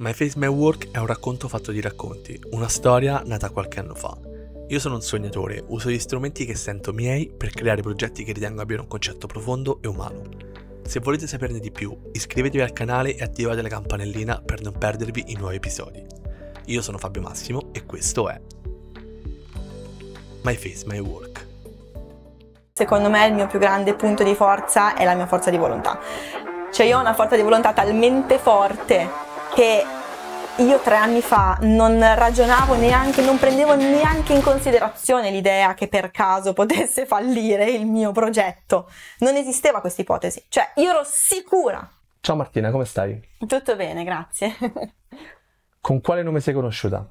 My Face My Work è un racconto fatto di racconti, una storia nata qualche anno fa. Io sono un sognatore, uso gli strumenti che sento miei per creare progetti che ritengo abbiano un concetto profondo e umano. Se volete saperne di più, iscrivetevi al canale e attivate la campanellina per non perdervi i nuovi episodi. Io sono Fabio Massimo e questo è My Face My Work. Secondo me il mio più grande punto di forza è la mia forza di volontà. Cioè io ho una forza di volontà talmente forte che io tre anni fa non ragionavo neanche, non prendevo neanche in considerazione l'idea che per caso potesse fallire il mio progetto. Non esisteva questa ipotesi, cioè io ero sicura. Ciao Martina, come stai? Tutto bene, grazie. Con quale nome sei conosciuta?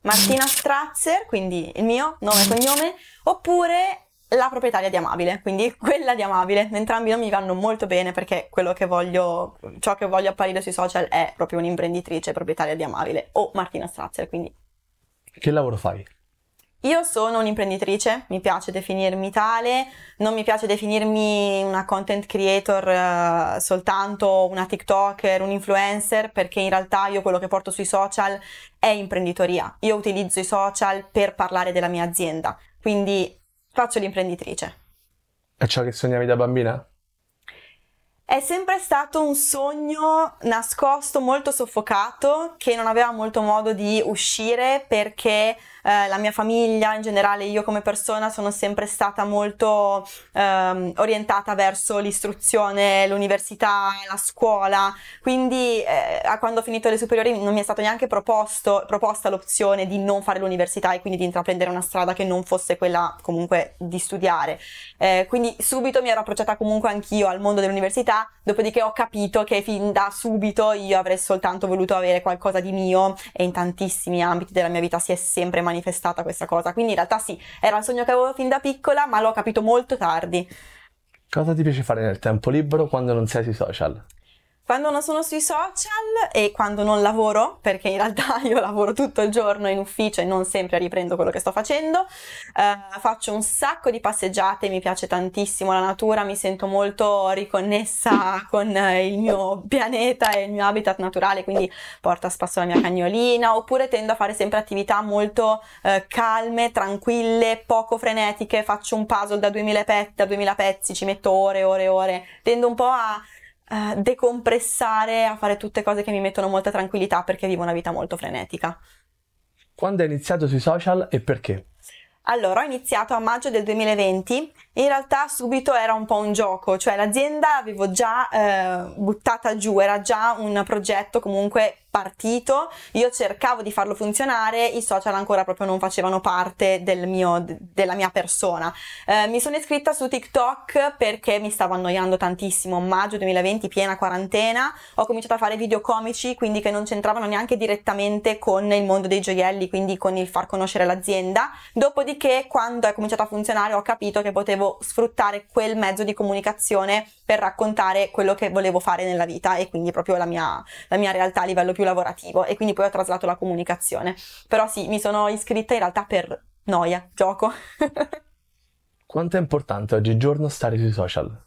Martina Stratzer, quindi il mio nome e cognome, oppure la proprietaria di Amabile, quindi quella di Amabile. Entrambi non mi vanno molto bene perché quello che voglio, ciò che voglio apparire sui social è proprio un'imprenditrice proprietaria di Amabile o Martina Strazzer, quindi... Che lavoro fai? Io sono un'imprenditrice, mi piace definirmi tale, non mi piace definirmi una content creator uh, soltanto, una TikToker, un influencer, perché in realtà io quello che porto sui social è imprenditoria. Io utilizzo i social per parlare della mia azienda, quindi faccio l'imprenditrice. È ciò che sognavi da bambina? È sempre stato un sogno nascosto, molto soffocato, che non aveva molto modo di uscire perché eh, la mia famiglia, in generale io come persona sono sempre stata molto ehm, orientata verso l'istruzione, l'università, la scuola, quindi eh, quando ho finito le superiori non mi è stato neanche proposto, proposta l'opzione di non fare l'università e quindi di intraprendere una strada che non fosse quella comunque di studiare. Eh, quindi subito mi ero approcciata comunque anch'io al mondo dell'università, dopodiché ho capito che fin da subito io avrei soltanto voluto avere qualcosa di mio e in tantissimi ambiti della mia vita si è sempre manifestato manifestata questa cosa. Quindi in realtà sì, era un sogno che avevo fin da piccola, ma l'ho capito molto tardi. Cosa ti piace fare nel tempo libero quando non sei sui social? Quando non sono sui social e quando non lavoro, perché in realtà io lavoro tutto il giorno in ufficio e non sempre riprendo quello che sto facendo, eh, faccio un sacco di passeggiate, mi piace tantissimo la natura, mi sento molto riconnessa con il mio pianeta e il mio habitat naturale, quindi porto a spasso la mia cagnolina, oppure tendo a fare sempre attività molto eh, calme, tranquille, poco frenetiche, faccio un puzzle da 2000, pe- da 2000 pezzi, ci metto ore e ore e ore, tendo un po' a eh, decompressare, a fare tutte cose che mi mettono molta tranquillità perché vivo una vita molto frenetica. Quando hai iniziato sui social e perché? Allora, ho iniziato a maggio del 2020, in realtà subito era un po' un gioco, cioè l'azienda avevo già eh, buttata giù, era già un progetto comunque partito, io cercavo di farlo funzionare, i social ancora proprio non facevano parte del mio, della mia persona. Eh, mi sono iscritta su TikTok perché mi stavo annoiando tantissimo, maggio 2020 piena quarantena, ho cominciato a fare video comici, quindi che non c'entravano neanche direttamente con il mondo dei gioielli, quindi con il far conoscere l'azienda, dopodiché quando è cominciato a funzionare ho capito che potevo sfruttare quel mezzo di comunicazione per raccontare quello che volevo fare nella vita e quindi proprio la mia, la mia realtà a livello più più lavorativo e quindi poi ho traslato la comunicazione. Però sì, mi sono iscritta in realtà per noia, gioco. Quanto è importante oggigiorno stare sui social?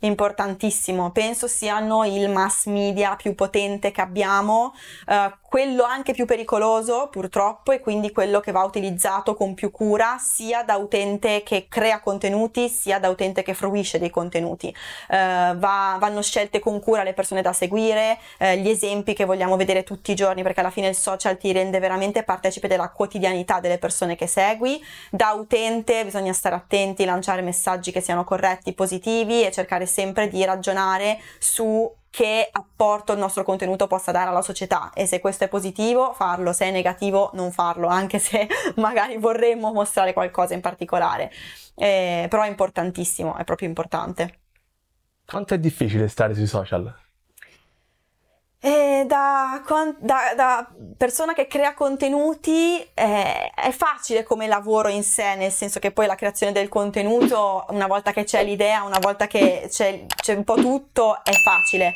importantissimo. Penso siano il mass media più potente che abbiamo, eh, quello anche più pericoloso purtroppo e quindi quello che va utilizzato con più cura sia da utente che crea contenuti sia da utente che fruisce dei contenuti. Uh, va, vanno scelte con cura le persone da seguire, uh, gli esempi che vogliamo vedere tutti i giorni perché alla fine il social ti rende veramente partecipe della quotidianità delle persone che segui. Da utente bisogna stare attenti, lanciare messaggi che siano corretti, positivi e cercare sempre di ragionare su che apporto il nostro contenuto possa dare alla società e se questo è positivo farlo, se è negativo non farlo, anche se magari vorremmo mostrare qualcosa in particolare. Eh, però è importantissimo, è proprio importante. Quanto è difficile stare sui social? eh, da, da, da, persona che crea contenuti eh, è facile come lavoro in sé, nel senso che poi la creazione del contenuto, una volta che c'è l'idea, una volta che c'è, un po' tutto, è facile.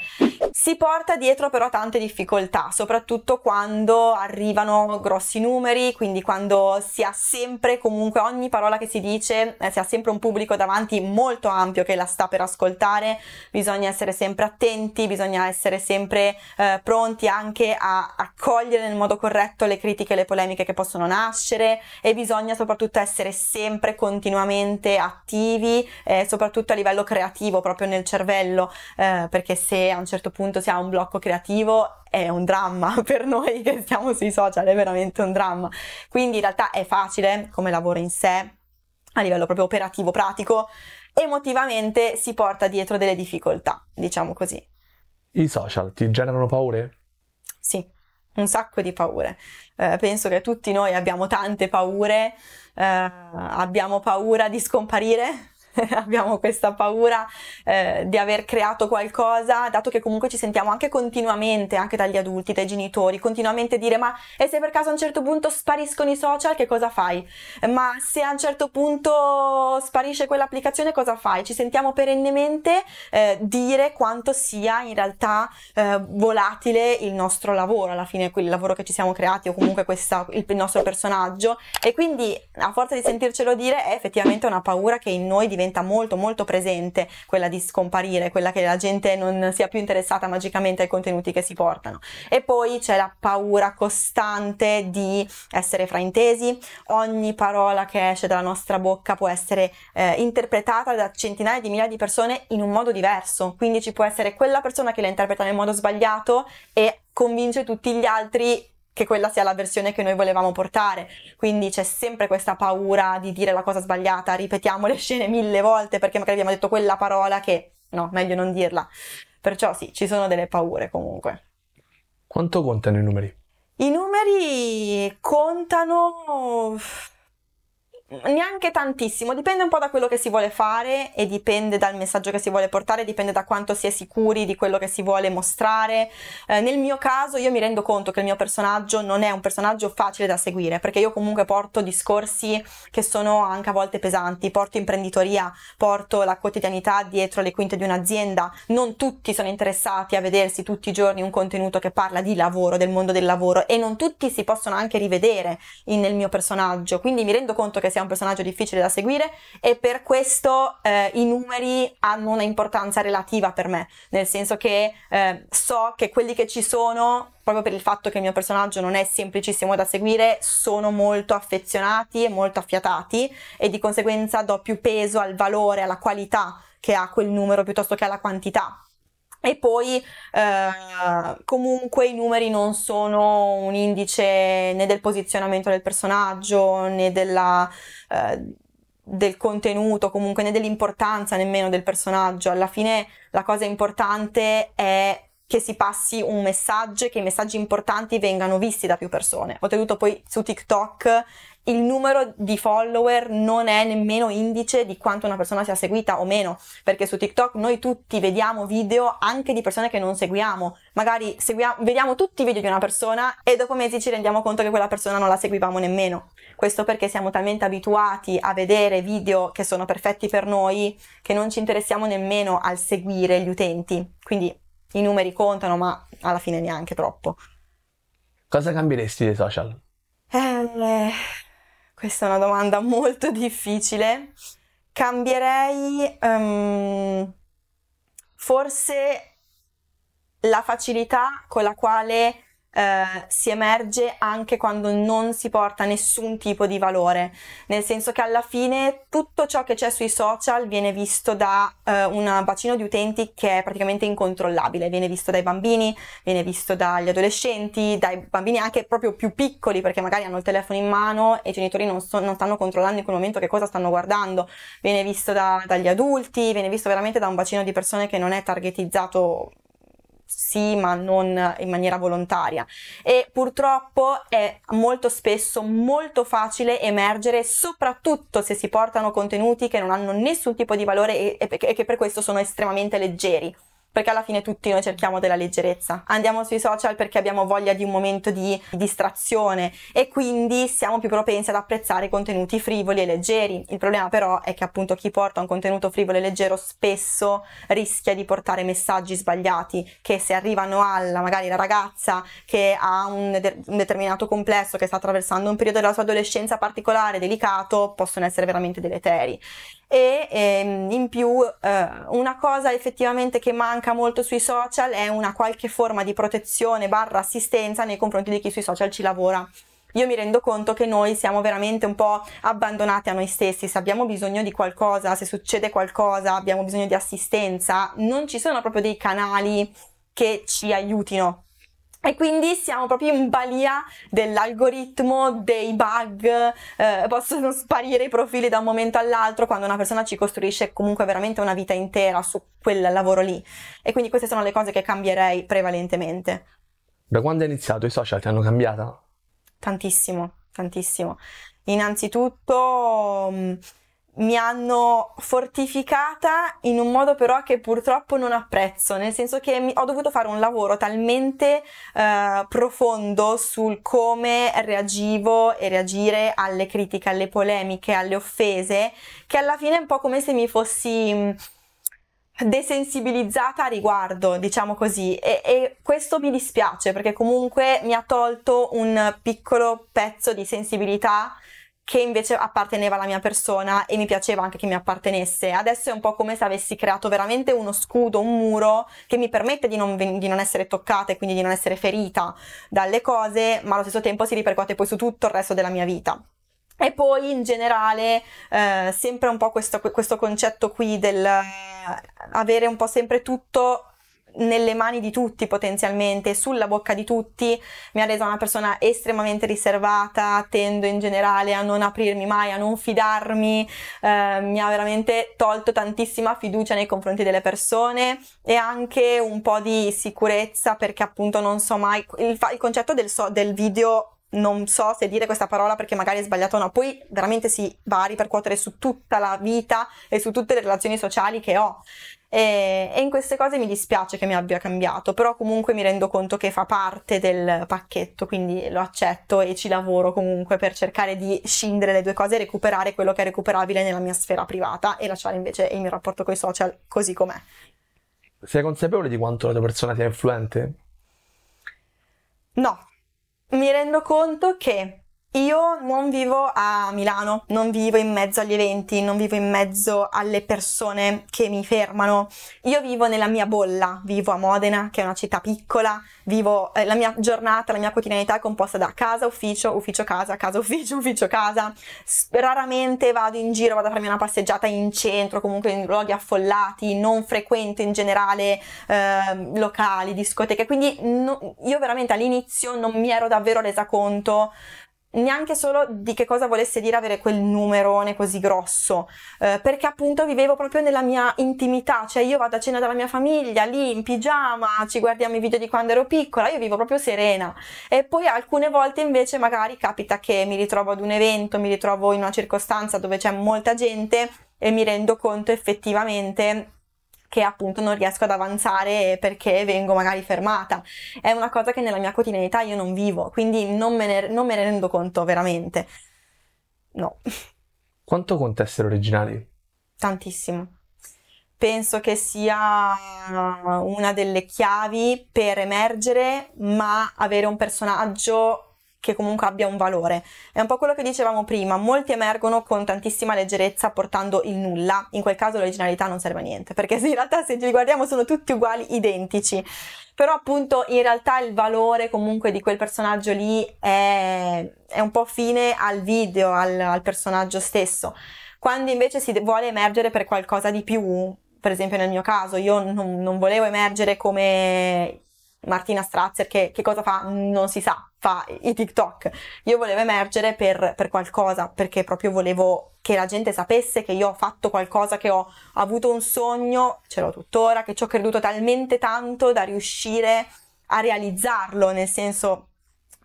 Si porta dietro però tante difficoltà, soprattutto quando arrivano grossi numeri, quindi quando si ha sempre, comunque ogni parola che si dice, eh, si ha sempre un pubblico davanti molto ampio che la sta per ascoltare, bisogna essere sempre attenti, bisogna essere sempre eh, pronti anche a accogliere nel modo corretto le critiche e le polemiche che possono nascere e bisogna soprattutto essere sempre continuamente attivi, eh, soprattutto a livello creativo, proprio nel cervello, eh, perché se a un certo punto si ha un blocco creativo è un dramma per noi che siamo sui social, è veramente un dramma. Quindi in realtà è facile come lavoro in sé, a livello proprio operativo, pratico, emotivamente si porta dietro delle difficoltà, diciamo così. I social ti generano paure? Sì, un sacco di paure. Eh, penso che tutti noi abbiamo tante paure, eh, abbiamo paura di scomparire, abbiamo questa paura eh, di aver creato qualcosa, dato che comunque ci sentiamo anche continuamente, anche dagli adulti, dai genitori, continuamente dire ma e se per caso a un certo punto spariscono i social che cosa fai? Ma se a un certo punto sparisce quell'applicazione cosa fai? Ci sentiamo perennemente eh, dire quanto sia in realtà eh, volatile il nostro lavoro, alla fine quel lavoro che ci siamo creati o comunque questa, il, il nostro personaggio e quindi a forza di sentircelo dire è effettivamente una paura che in noi diventa diventa molto molto presente quella di scomparire, quella che la gente non sia più interessata magicamente ai contenuti che si portano. E poi c'è la paura costante di essere fraintesi, ogni parola che esce dalla nostra bocca può essere eh, interpretata da centinaia di migliaia di persone in un modo diverso, quindi ci può essere quella persona che la interpreta nel modo sbagliato e convince tutti gli altri che quella sia la versione che noi volevamo portare. Quindi c'è sempre questa paura di dire la cosa sbagliata, ripetiamo le scene mille volte perché magari abbiamo detto quella parola che no, meglio non dirla. Perciò sì, ci sono delle paure comunque. Quanto contano i numeri? I numeri contano neanche tantissimo, dipende un po' da quello che si vuole fare e dipende dal messaggio che si vuole portare, dipende da quanto si è sicuri di quello che si vuole mostrare. Eh, nel mio caso io mi rendo conto che il mio personaggio non è un personaggio facile da seguire, perché io comunque porto discorsi che sono anche a volte pesanti, porto imprenditoria, porto la quotidianità dietro le quinte di un'azienda, non tutti sono interessati a vedersi tutti i giorni un contenuto che parla di lavoro, del mondo del lavoro e non tutti si possono anche rivedere in, nel mio personaggio, quindi mi rendo conto che sia sia un personaggio difficile da seguire e per questo eh, i numeri hanno una importanza relativa per me, nel senso che eh, so che quelli che ci sono, proprio per il fatto che il mio personaggio non è semplicissimo da seguire, sono molto affezionati e molto affiatati e di conseguenza do più peso al valore, alla qualità che ha quel numero piuttosto che alla quantità e poi eh, comunque i numeri non sono un indice né del posizionamento del personaggio né della, eh, del contenuto, comunque né dell'importanza nemmeno del personaggio. Alla fine la cosa importante è che si passi un messaggio e che i messaggi importanti vengano visti da più persone. Ho tenuto poi su TikTok il numero di follower non è nemmeno indice di quanto una persona sia seguita o meno, perché su TikTok noi tutti vediamo video anche di persone che non seguiamo, magari seguiamo, vediamo tutti i video di una persona e dopo mesi ci rendiamo conto che quella persona non la seguivamo nemmeno. Questo perché siamo talmente abituati a vedere video che sono perfetti per noi che non ci interessiamo nemmeno al seguire gli utenti. Quindi i numeri contano, ma alla fine neanche troppo. Cosa cambieresti dei social? Eh, questa è una domanda molto difficile. Cambierei um, forse la facilità con la quale eh, si emerge anche quando non si porta nessun tipo di valore, nel senso che alla fine tutto ciò che c'è sui social viene visto da eh, un bacino di utenti che è praticamente incontrollabile, viene visto dai bambini, viene visto dagli adolescenti, dai bambini anche proprio più piccoli perché magari hanno il telefono in mano e i genitori non, so, non stanno controllando in quel momento che cosa stanno guardando, viene visto da, dagli adulti, viene visto veramente da un bacino di persone che non è targetizzato sì, ma non in maniera volontaria. E purtroppo è molto spesso molto facile emergere, soprattutto se si portano contenuti che non hanno nessun tipo di valore e, e, e che per questo sono estremamente leggeri perché alla fine tutti noi cerchiamo della leggerezza. Andiamo sui social perché abbiamo voglia di un momento di distrazione e quindi siamo più propensi ad apprezzare contenuti frivoli e leggeri. Il problema però è che appunto chi porta un contenuto frivolo e leggero spesso rischia di portare messaggi sbagliati che se arrivano alla magari la ragazza che ha un, de- un determinato complesso che sta attraversando un periodo della sua adolescenza particolare, delicato, possono essere veramente deleteri e ehm, in più eh, una cosa effettivamente che manca molto sui social è una qualche forma di protezione barra assistenza nei confronti di chi sui social ci lavora. Io mi rendo conto che noi siamo veramente un po' abbandonati a noi stessi, se abbiamo bisogno di qualcosa, se succede qualcosa, abbiamo bisogno di assistenza, non ci sono proprio dei canali che ci aiutino e quindi siamo proprio in balia dell'algoritmo, dei bug, eh, possono sparire i profili da un momento all'altro quando una persona ci costruisce comunque veramente una vita intera su quel lavoro lì. E quindi queste sono le cose che cambierei prevalentemente. Da quando hai iniziato i social ti hanno cambiata? Tantissimo, tantissimo. Innanzitutto mm, mi hanno fortificata in un modo però che purtroppo non apprezzo, nel senso che mi, ho dovuto fare un lavoro talmente eh, profondo sul come reagivo e reagire alle critiche, alle polemiche, alle offese, che alla fine è un po' come se mi fossi mm, desensibilizzata a riguardo, diciamo così, e, e, questo mi dispiace perché comunque mi ha tolto un piccolo pezzo di sensibilità che invece apparteneva alla mia persona e mi piaceva anche che mi appartenesse. Adesso è un po' come se avessi creato veramente uno scudo, un muro che mi permette di non, di non essere toccata e quindi di non essere ferita dalle cose, ma allo stesso tempo si ripercuote poi su tutto il resto della mia vita. E poi in generale eh, sempre un po' questo, questo concetto qui del eh, avere un po' sempre tutto nelle mani di tutti potenzialmente, sulla bocca di tutti, mi ha resa una persona estremamente riservata, tendo in generale a non aprirmi mai, a non fidarmi, eh, mi ha veramente tolto tantissima fiducia nei confronti delle persone e anche un po' di sicurezza perché appunto non so mai, il, il concetto del, so, del video non so se dire questa parola perché magari è sbagliata o no, poi veramente si va a ripercuotere su tutta la vita e su tutte le relazioni sociali che ho. E, e in queste cose mi dispiace che mi abbia cambiato, però comunque mi rendo conto che fa parte del pacchetto, quindi lo accetto e ci lavoro comunque per cercare di scindere le due cose e recuperare quello che è recuperabile nella mia sfera privata e lasciare invece il mio rapporto con i social così com'è. Sei consapevole di quanto la tua persona sia influente? No, mi rendo conto che io non vivo a Milano, non vivo in mezzo agli eventi, non vivo in mezzo alle persone che mi fermano. Io vivo nella mia bolla, vivo a Modena, che è una città piccola, vivo eh, la mia giornata, la mia quotidianità è composta da casa, ufficio, ufficio casa, casa, ufficio, ufficio casa. Raramente vado in giro, vado a farmi una passeggiata in centro, comunque in luoghi affollati, non frequento in generale eh, locali, discoteche, quindi no, io veramente all'inizio non mi ero davvero resa conto neanche solo di che cosa volesse dire avere quel numerone così grosso, eh, perché appunto vivevo proprio nella mia intimità, cioè io vado a cena dalla mia famiglia, lì in pigiama, ci guardiamo i video di quando ero piccola, io vivo proprio serena. E poi alcune volte invece magari capita che mi ritrovo ad un evento, mi ritrovo in una circostanza dove c'è molta gente e mi rendo conto effettivamente che appunto non riesco ad avanzare perché vengo magari fermata. È una cosa che nella mia quotidianità io non vivo, quindi non me ne, non me ne rendo conto veramente. No. Quanto conta essere originali? Tantissimo penso che sia una delle chiavi per emergere, ma avere un personaggio che comunque abbia un valore. È un po' quello che dicevamo prima, molti emergono con tantissima leggerezza portando il nulla, in quel caso l'originalità non serve a niente, perché in realtà se li guardiamo sono tutti uguali, identici, però appunto in realtà il valore comunque di quel personaggio lì è, è un po' fine al video, al, al personaggio stesso. Quando invece si vuole emergere per qualcosa di più, per esempio nel mio caso, io non, non volevo emergere come Martina Strazzer che, che, cosa fa? Non si sa, fa i TikTok. Io volevo emergere per, per, qualcosa, perché proprio volevo che la gente sapesse che io ho fatto qualcosa, che ho avuto un sogno, ce l'ho tuttora, che ci ho creduto talmente tanto da riuscire a realizzarlo, nel senso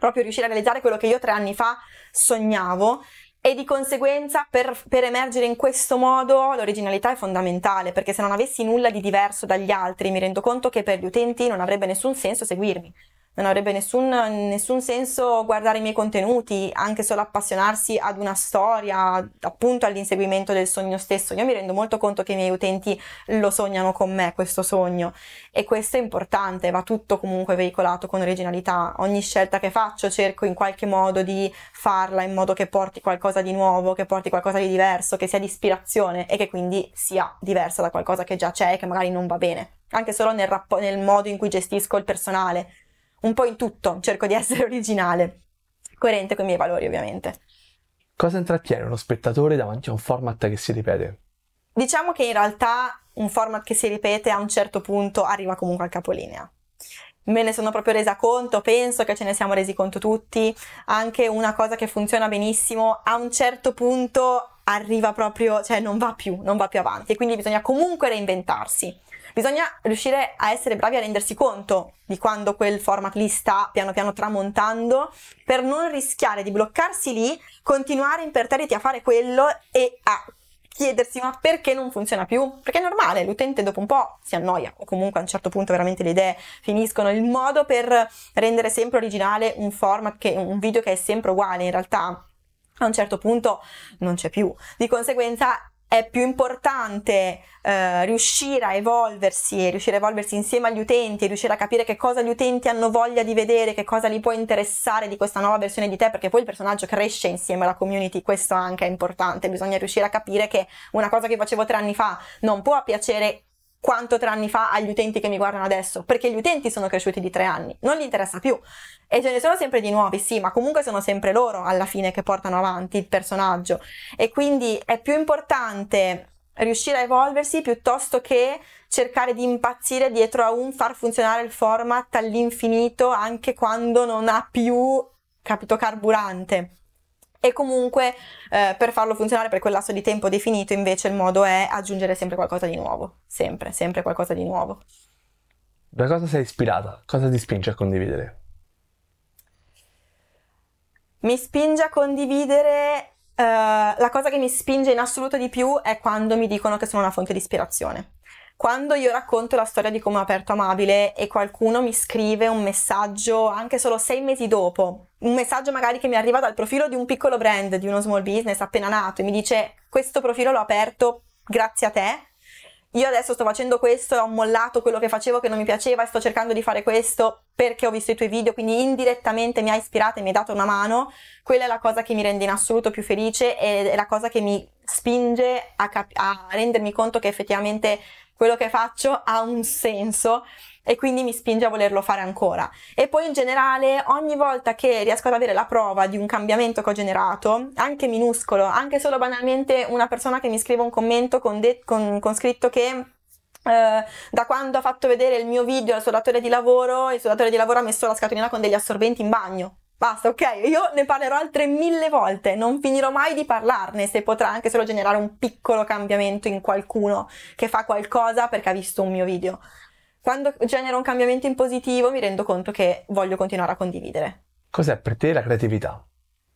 proprio riuscire a realizzare quello che io tre anni fa sognavo e di conseguenza per, per, emergere in questo modo l'originalità è fondamentale perché se non avessi nulla di diverso dagli altri mi rendo conto che per gli utenti non avrebbe nessun senso seguirmi non avrebbe nessun, nessun, senso guardare i miei contenuti, anche solo appassionarsi ad una storia, appunto all'inseguimento del sogno stesso. Io mi rendo molto conto che i miei utenti lo sognano con me, questo sogno, e questo è importante, va tutto comunque veicolato con originalità. Ogni scelta che faccio cerco in qualche modo di farla in modo che porti qualcosa di nuovo, che porti qualcosa di diverso, che sia di ispirazione e che quindi sia diversa da qualcosa che già c'è e che magari non va bene. Anche solo nel, rapp- nel modo in cui gestisco il personale un po' in tutto cerco di essere originale, coerente con i miei valori ovviamente. Cosa intrattiene uno spettatore davanti a un format che si ripete? Diciamo che in realtà un format che si ripete a un certo punto arriva comunque al capolinea. Me ne sono proprio resa conto, penso che ce ne siamo resi conto tutti. Anche una cosa che funziona benissimo, a un certo punto arriva proprio, cioè non va più, non va più avanti. E quindi bisogna comunque reinventarsi. Bisogna riuscire a essere bravi a rendersi conto di quando quel format lì sta piano piano tramontando per non rischiare di bloccarsi lì, continuare imperterriti a fare quello e a chiedersi ma perché non funziona più? Perché è normale, l'utente dopo un po' si annoia o comunque a un certo punto veramente le idee finiscono. Il modo per rendere sempre originale un format, che, un video che è sempre uguale in realtà a un certo punto non c'è più. Di conseguenza è più importante eh, riuscire a evolversi e riuscire a evolversi insieme agli utenti e riuscire a capire che cosa gli utenti hanno voglia di vedere, che cosa li può interessare di questa nuova versione di te, perché poi il personaggio cresce insieme alla community, questo anche è importante, bisogna riuscire a capire che una cosa che facevo tre anni fa non può piacere quanto tre anni fa agli utenti che mi guardano adesso, perché gli utenti sono cresciuti di tre anni, non gli interessa più. E ce ne sono sempre di nuovi, sì, ma comunque sono sempre loro alla fine che portano avanti il personaggio. E quindi è più importante riuscire a evolversi piuttosto che cercare di impazzire dietro a un far funzionare il format all'infinito anche quando non ha più, capito, carburante e comunque eh, per farlo funzionare per quel lasso di tempo definito invece il modo è aggiungere sempre qualcosa di nuovo, sempre, sempre qualcosa di nuovo. Da cosa sei ispirata? Cosa ti spinge a condividere? Mi spinge a condividere, eh, la cosa che mi spinge in assoluto di più è quando mi dicono che sono una fonte di ispirazione. Quando io racconto la storia di come ho aperto Amabile e qualcuno mi scrive un messaggio anche solo sei mesi dopo, un messaggio magari che mi arriva dal profilo di un piccolo brand, di uno small business appena nato e mi dice questo profilo l'ho aperto grazie a te, io adesso sto facendo questo, ho mollato quello che facevo che non mi piaceva e sto cercando di fare questo perché ho visto i tuoi video, quindi indirettamente mi ha ispirato e mi ha dato una mano, quella è la cosa che mi rende in assoluto più felice e è la cosa che mi spinge a, cap- a rendermi conto che effettivamente quello che faccio ha un senso e quindi mi spinge a volerlo fare ancora. E poi in generale ogni volta che riesco ad avere la prova di un cambiamento che ho generato, anche minuscolo, anche solo banalmente una persona che mi scrive un commento con, de- con, con scritto che Uh, da quando ha fatto vedere il mio video al suo datore di lavoro, il suo datore di lavoro ha messo la scatolina con degli assorbenti in bagno. Basta, ok? Io ne parlerò altre mille volte, non finirò mai di parlarne se potrà anche solo generare un piccolo cambiamento in qualcuno che fa qualcosa perché ha visto un mio video. Quando genero un cambiamento in positivo mi rendo conto che voglio continuare a condividere. Cos'è per te la creatività?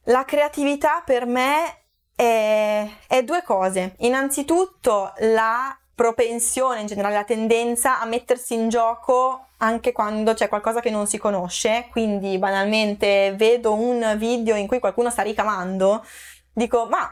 La creatività per me è, è due cose. Innanzitutto la propensione, in generale la tendenza a mettersi in gioco anche quando c'è qualcosa che non si conosce, quindi banalmente vedo un video in cui qualcuno sta ricamando, dico ma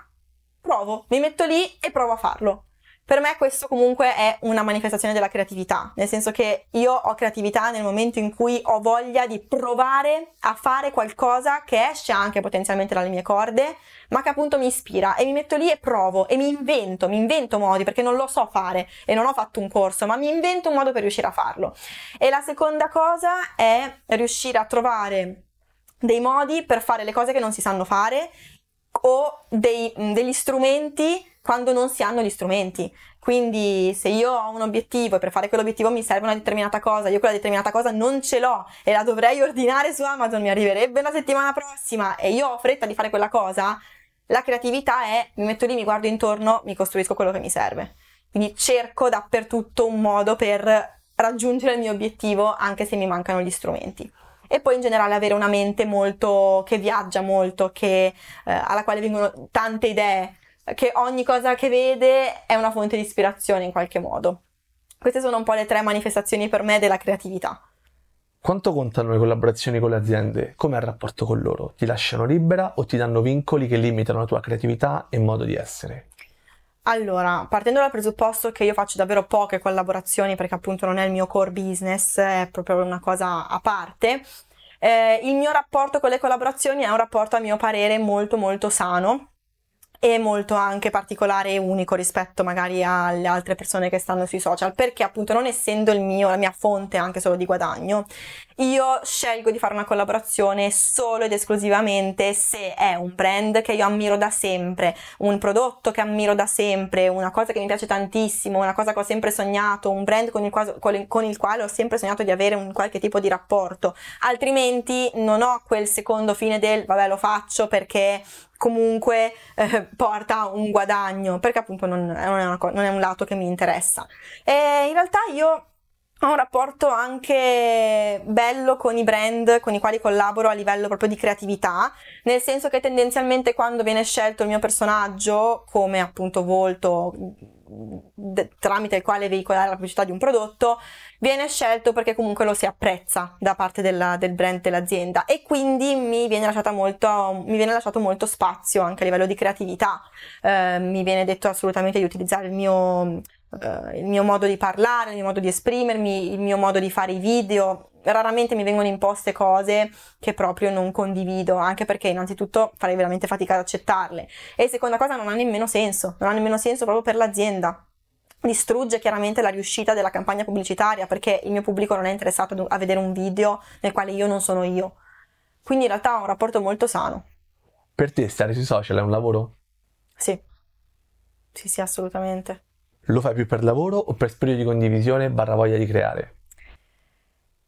provo, mi metto lì e provo a farlo. Per me questo comunque è una manifestazione della creatività, nel senso che io ho creatività nel momento in cui ho voglia di provare a fare qualcosa che esce anche potenzialmente dalle mie corde, ma che appunto mi ispira e mi metto lì e provo e mi invento, mi invento modi perché non lo so fare e non ho fatto un corso, ma mi invento un modo per riuscire a farlo. E la seconda cosa è riuscire a trovare dei modi per fare le cose che non si sanno fare o dei, degli strumenti quando non si hanno gli strumenti. Quindi se io ho un obiettivo e per fare quell'obiettivo mi serve una determinata cosa, io quella determinata cosa non ce l'ho e la dovrei ordinare su Amazon, mi arriverebbe la settimana prossima e io ho fretta di fare quella cosa, la creatività è mi metto lì, mi guardo intorno, mi costruisco quello che mi serve. Quindi cerco dappertutto un modo per raggiungere il mio obiettivo anche se mi mancano gli strumenti e poi in generale avere una mente molto che viaggia molto, che, eh, alla quale vengono tante idee, che ogni cosa che vede è una fonte di ispirazione in qualche modo. Queste sono un po' le tre manifestazioni per me della creatività. Quanto contano le collaborazioni con le aziende? Com'è il rapporto con loro? Ti lasciano libera o ti danno vincoli che limitano la tua creatività e modo di essere? Allora, partendo dal presupposto che io faccio davvero poche collaborazioni perché appunto non è il mio core business, è proprio una cosa a parte, eh, il mio rapporto con le collaborazioni è un rapporto a mio parere molto molto sano e molto anche particolare e unico rispetto magari alle altre persone che stanno sui social, perché appunto non essendo il mio, la mia fonte anche solo di guadagno, io scelgo di fare una collaborazione solo ed esclusivamente se è un brand che io ammiro da sempre, un prodotto che ammiro da sempre, una cosa che mi piace tantissimo, una cosa che ho sempre sognato, un brand con il, quale, con il quale ho sempre sognato di avere un qualche tipo di rapporto, altrimenti non ho quel secondo fine del vabbè lo faccio perché comunque eh, porta un guadagno, perché appunto non, non, è co- non, è un lato che mi interessa. E in realtà io ho un rapporto anche bello con i brand con i quali collaboro a livello proprio di creatività, nel senso che tendenzialmente quando viene scelto il mio personaggio come appunto volto de- tramite il quale veicolare la pubblicità di un prodotto, viene scelto perché comunque lo si apprezza da parte della, del brand dell'azienda e quindi mi viene, molto, mi viene, lasciato molto spazio anche a livello di creatività. Eh, mi viene detto assolutamente di utilizzare il mio, eh, il mio modo di parlare, il mio modo di esprimermi, il mio modo di fare i video, raramente mi vengono imposte cose che proprio non condivido, anche perché innanzitutto farei veramente fatica ad accettarle e seconda cosa non ha nemmeno senso, non ha nemmeno senso proprio per l'azienda distrugge chiaramente la riuscita della campagna pubblicitaria perché il mio pubblico non è interessato a vedere un video nel quale io non sono io. Quindi in realtà ho un rapporto molto sano. Per te stare sui social è un lavoro? Sì, sì, sì, assolutamente. Lo fai più per lavoro o per spirito di condivisione barra voglia di creare?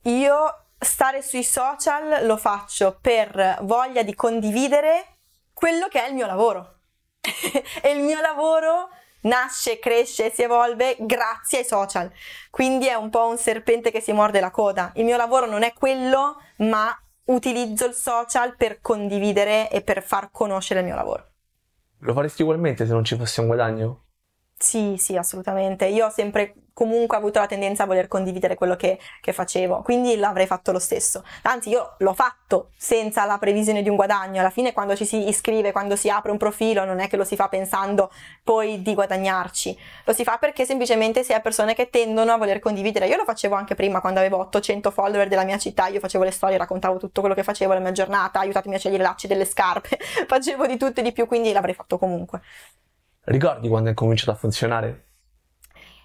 io stare sui social lo faccio per voglia di condividere quello che è il mio lavoro. e il mio lavoro nasce, cresce, si evolve grazie ai social. Quindi è un po' un serpente che si morde la coda. Il mio lavoro non è quello, ma utilizzo il social per condividere e per far conoscere il mio lavoro. Lo faresti ugualmente se non ci fosse un guadagno? Sì, sì, assolutamente. Io ho sempre comunque avuto la tendenza a voler condividere quello che, che facevo, quindi l'avrei fatto lo stesso. Anzi, io l'ho fatto senza la previsione di un guadagno. Alla fine, quando ci si iscrive, quando si apre un profilo, non è che lo si fa pensando poi di guadagnarci. Lo si fa perché semplicemente si è persone che tendono a voler condividere. Io lo facevo anche prima, quando avevo 800 follower della mia città, io facevo le storie, raccontavo tutto quello che facevo, la mia giornata, aiutatemi a scegliere i lacci delle scarpe, facevo di tutto e di più, quindi l'avrei fatto comunque. Ricordi quando è cominciato a funzionare?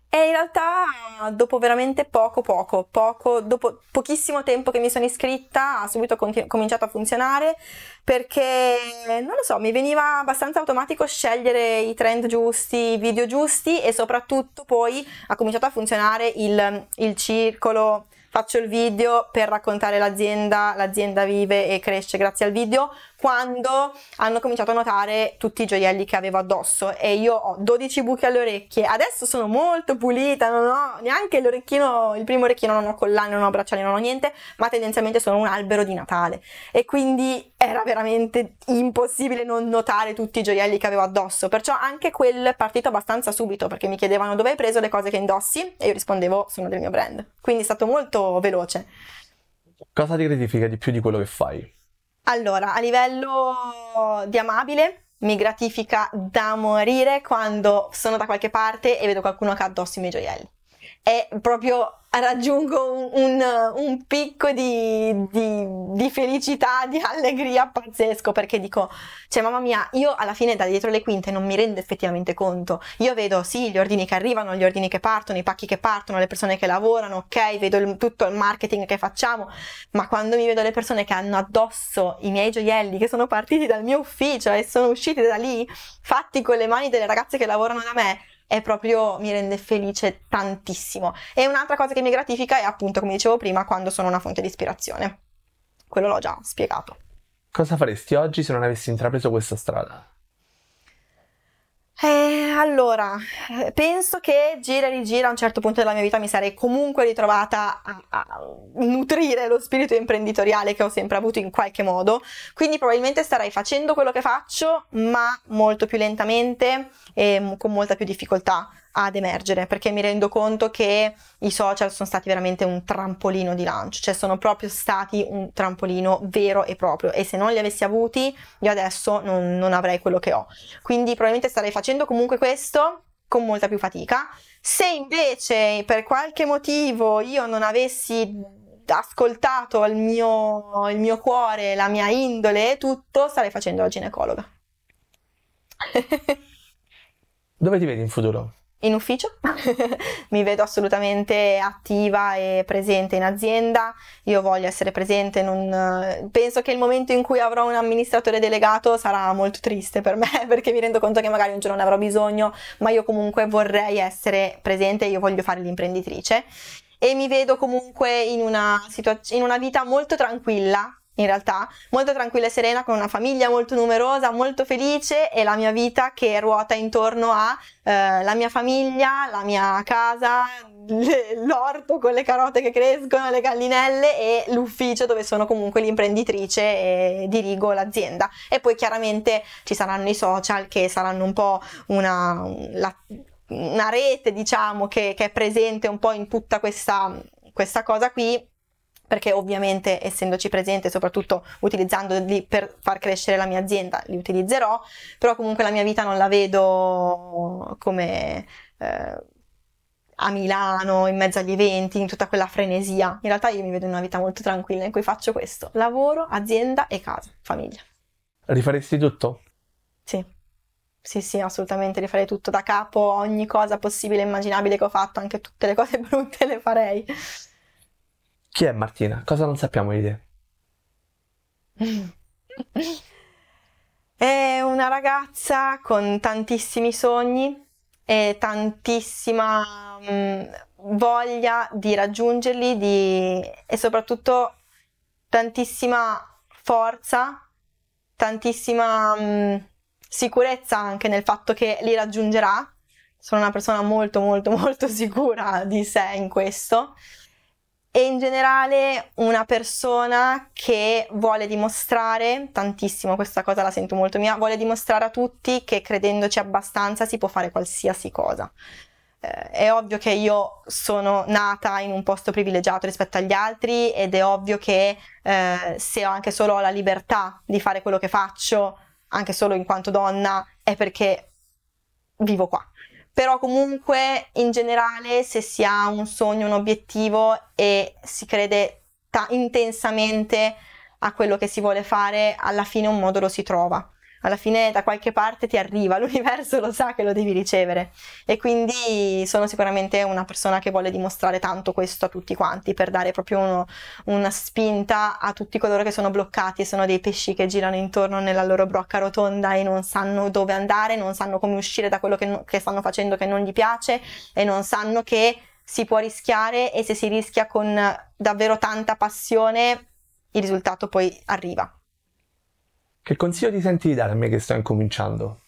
E in realtà dopo veramente poco, poco, poco, dopo pochissimo tempo che mi sono iscritta, ha subito continu- cominciato a funzionare perché, non lo so, mi veniva abbastanza automatico scegliere i trend giusti, i video giusti e soprattutto poi ha cominciato a funzionare il, il circolo, faccio il video per raccontare l'azienda, l'azienda vive e cresce grazie al video, quando hanno cominciato a notare tutti i gioielli che avevo addosso e io ho 12 buchi alle orecchie. Adesso sono molto pulita, non ho neanche l'orecchino, il primo orecchino, non ho collane, non ho bracciale, non ho niente, ma tendenzialmente sono un albero di Natale e quindi era veramente impossibile non notare tutti i gioielli che avevo addosso. Perciò anche quel è partito abbastanza subito perché mi chiedevano dove hai preso le cose che indossi e io rispondevo sono del mio brand. Quindi è stato molto veloce. Cosa ti gratifica di più di quello che fai? Allora, a livello di amabile, mi gratifica da morire quando sono da qualche parte e vedo qualcuno che ha addosso i miei gioielli è proprio raggiungo un, un, picco di, di, di, felicità, di allegria pazzesco perché dico, cioè mamma mia, io alla fine da dietro le quinte non mi rendo effettivamente conto, io vedo sì gli ordini che arrivano, gli ordini che partono, i pacchi che partono, le persone che lavorano, ok, vedo il, tutto il marketing che facciamo, ma quando mi vedo le persone che hanno addosso i miei gioielli che sono partiti dal mio ufficio e sono usciti da lì, fatti con le mani delle ragazze che lavorano da me, è proprio mi rende felice tantissimo. E un'altra cosa che mi gratifica è appunto, come dicevo prima, quando sono una fonte di ispirazione. Quello l'ho già spiegato. Cosa faresti oggi se non avessi intrapreso questa strada? Eh, allora, penso che gira e rigira a un certo punto della mia vita mi sarei comunque ritrovata a, a, nutrire lo spirito imprenditoriale che ho sempre avuto in qualche modo, quindi probabilmente starei facendo quello che faccio, ma molto più lentamente e con molta più difficoltà ad emergere perché mi rendo conto che i social sono stati veramente un trampolino di lancio, cioè sono proprio stati un trampolino vero e proprio e se non li avessi avuti io adesso non, non avrei quello che ho. Quindi probabilmente starei facendo comunque questo con molta più fatica. Se invece per qualche motivo io non avessi ascoltato il mio, il mio cuore, la mia indole e tutto, starei facendo la ginecologa. Dove ti vedi in futuro? in ufficio, mi vedo assolutamente attiva e presente in azienda, io voglio essere presente, non... penso che il momento in cui avrò un amministratore delegato sarà molto triste per me perché mi rendo conto che magari un giorno ne avrò bisogno, ma io comunque vorrei essere presente, io voglio fare l'imprenditrice e mi vedo comunque in una, situa- in una vita molto tranquilla in realtà, molto tranquilla e serena, con una famiglia molto numerosa, molto felice e la mia vita che ruota intorno alla eh, mia famiglia, la mia casa, le, l'orto con le carote che crescono, le gallinelle e l'ufficio dove sono comunque l'imprenditrice e dirigo l'azienda. E poi chiaramente ci saranno i social che saranno un po' una, la, una rete, diciamo, che, che, è presente un po' in tutta questa, questa cosa qui perché ovviamente essendoci presente, soprattutto utilizzandoli per far crescere la mia azienda, li utilizzerò, però comunque la mia vita non la vedo come... Eh, a Milano, in mezzo agli eventi, in tutta quella frenesia. In realtà io mi vedo in una vita molto tranquilla in cui faccio questo: lavoro, azienda e casa, famiglia. Rifaresti tutto? Sì. Sì, sì, assolutamente rifarei tutto da capo, ogni cosa possibile e immaginabile che ho fatto, anche tutte le cose brutte le farei. Chi è Martina? Cosa non sappiamo di te? È una ragazza con tantissimi sogni e tantissima mm, voglia di raggiungerli di... e soprattutto tantissima forza, tantissima mm, sicurezza anche nel fatto che li raggiungerà. Sono una persona molto molto molto sicura di sé in questo e in generale una persona che vuole dimostrare, tantissimo questa cosa la sento molto mia, vuole dimostrare a tutti che credendoci abbastanza si può fare qualsiasi cosa. Eh, è ovvio che io sono nata in un posto privilegiato rispetto agli altri ed è ovvio che eh, se anche solo ho la libertà di fare quello che faccio, anche solo in quanto donna, è perché vivo qua però comunque in generale se si ha un sogno, un obiettivo e si crede ta- intensamente a quello che si vuole fare, alla fine un modo lo si trova alla fine da qualche parte ti arriva, l'universo lo sa che lo devi ricevere e quindi sono sicuramente una persona che vuole dimostrare tanto questo a tutti quanti per dare proprio uno, una spinta a tutti coloro che sono bloccati, sono dei pesci che girano intorno nella loro brocca rotonda e non sanno dove andare, non sanno come uscire da quello che, no, che stanno facendo che non gli piace e non sanno che si può rischiare e se si rischia con davvero tanta passione il risultato poi arriva. Che consiglio ti senti di dare a me che sto incominciando?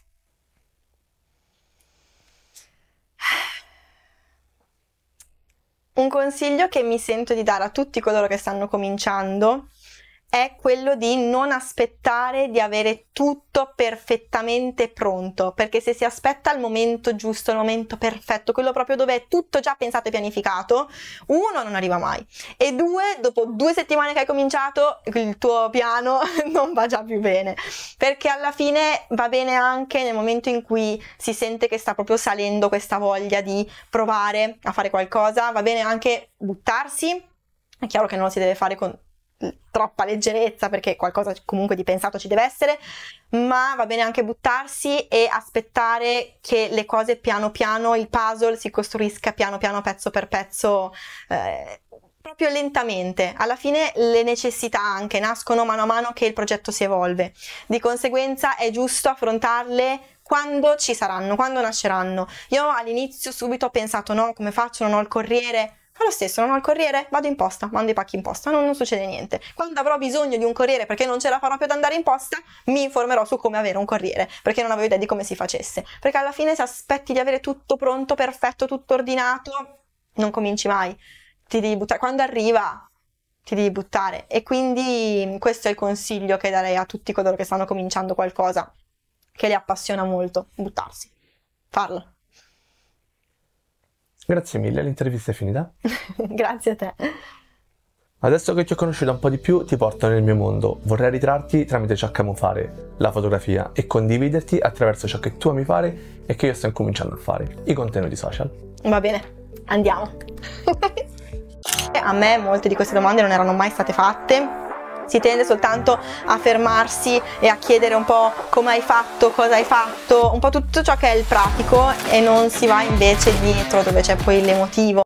Un consiglio che mi sento di dare a tutti coloro che stanno cominciando è quello di non aspettare di avere tutto perfettamente pronto, perché se si aspetta il momento giusto, il momento perfetto, quello proprio dove è tutto già pensato e pianificato, uno non arriva mai e due, dopo due settimane che hai cominciato, il tuo piano non va già più bene, perché alla fine va bene anche nel momento in cui si sente che sta proprio salendo questa voglia di provare a fare qualcosa, va bene anche buttarsi, è chiaro che non lo si deve fare con troppa leggerezza perché qualcosa comunque di pensato ci deve essere, ma va bene anche buttarsi e aspettare che le cose piano piano, il puzzle si costruisca piano piano, pezzo per pezzo. Eh, proprio lentamente. Alla fine le necessità anche nascono mano a mano che il progetto si evolve. Di conseguenza è giusto affrontarle quando ci saranno, quando nasceranno. Io all'inizio subito ho pensato no, come faccio? Non ho il corriere. Fa lo stesso, non ho il corriere, vado in posta, mando i pacchi in posta, non, non succede niente. Quando avrò bisogno di un corriere perché non ce la farò più ad andare in posta, mi informerò su come avere un corriere, perché non avevo idea di come si facesse. Perché alla fine se aspetti di avere tutto pronto, perfetto, tutto ordinato, non cominci mai. Ti devi buttare, quando arriva ti devi buttare. E quindi mm, questo è il consiglio che darei a tutti coloro che stanno cominciando qualcosa che li appassiona molto, buttarsi, farlo. Grazie mille, l'intervista è finita. Grazie a te. Adesso che ti ho conosciuto un po' di più, ti porto nel mio mondo. Vorrei ritrarti tramite ciò che amo fare, la fotografia, e condividerti attraverso ciò che tu ami fare e che io sto incominciando a fare, i contenuti social. Va bene, andiamo. a me molte di queste domande non erano mai state fatte si tende soltanto a fermarsi e a chiedere un po' come hai fatto, cosa hai fatto, un po' tutto ciò che è il pratico e non si va invece dietro dove c'è poi l'emotivo.